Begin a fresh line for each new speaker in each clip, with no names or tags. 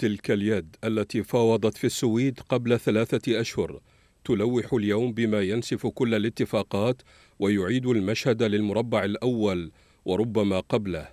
تلك اليد التي فاوضت في السويد قبل ثلاثة أشهر تلوح اليوم بما ينسف كل الاتفاقات ويعيد المشهد للمربع الأول وربما قبله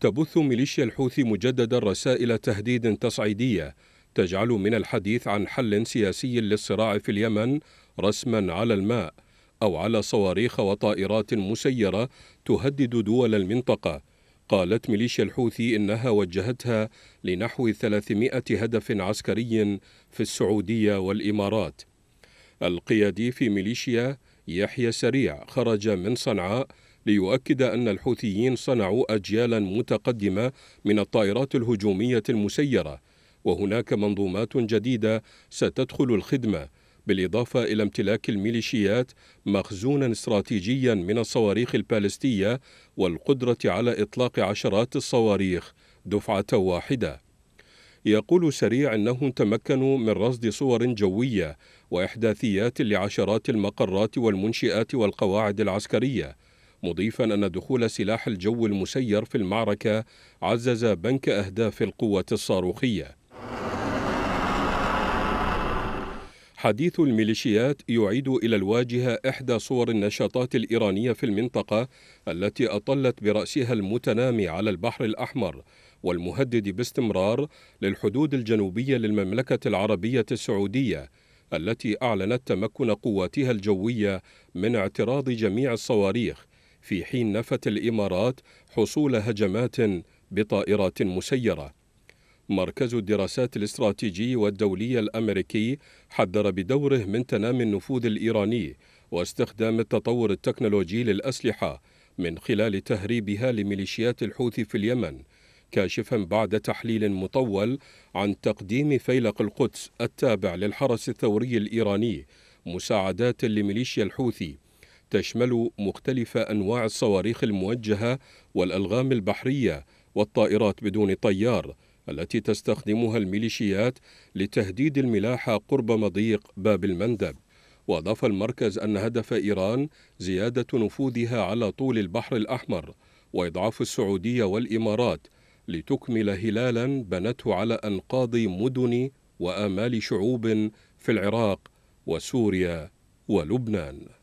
تبث ميليشيا الحوثي مجددا رسائل تهديد تصعيدية تجعل من الحديث عن حل سياسي للصراع في اليمن رسما على الماء أو على صواريخ وطائرات مسيرة تهدد دول المنطقة قالت ميليشيا الحوثي إنها وجهتها لنحو 300 هدف عسكري في السعودية والإمارات القيادي في ميليشيا يحيى سريع خرج من صنعاء ليؤكد أن الحوثيين صنعوا أجيالا متقدمة من الطائرات الهجومية المسيرة وهناك منظومات جديدة ستدخل الخدمة بالإضافة إلى امتلاك الميليشيات مخزونا استراتيجيا من الصواريخ البالستية والقدرة على إطلاق عشرات الصواريخ دفعة واحدة يقول سريع أنهم تمكنوا من رصد صور جوية وإحداثيات لعشرات المقرات والمنشئات والقواعد العسكرية مضيفا أن دخول سلاح الجو المسير في المعركة عزز بنك أهداف القوة الصاروخية حديث الميليشيات يعيد إلى الواجهة إحدى صور النشاطات الإيرانية في المنطقة التي أطلت برأسها المتنامي على البحر الأحمر والمهدد باستمرار للحدود الجنوبية للمملكة العربية السعودية التي أعلنت تمكن قواتها الجوية من اعتراض جميع الصواريخ في حين نفت الإمارات حصول هجمات بطائرات مسيرة مركز الدراسات الاستراتيجي والدولي الأمريكي حذر بدوره من تنامي النفوذ الإيراني واستخدام التطور التكنولوجي للأسلحة من خلال تهريبها لميليشيات الحوثي في اليمن كاشفا بعد تحليل مطول عن تقديم فيلق القدس التابع للحرس الثوري الإيراني مساعدات لميليشيا الحوثي تشمل مختلف أنواع الصواريخ الموجهة والألغام البحرية والطائرات بدون طيار التي تستخدمها الميليشيات لتهديد الملاحة قرب مضيق باب المندب وأضاف المركز أن هدف إيران زيادة نفوذها على طول البحر الأحمر وإضعاف السعودية والإمارات لتكمل هلالا بنته على أنقاض مدن وآمال شعوب في العراق وسوريا ولبنان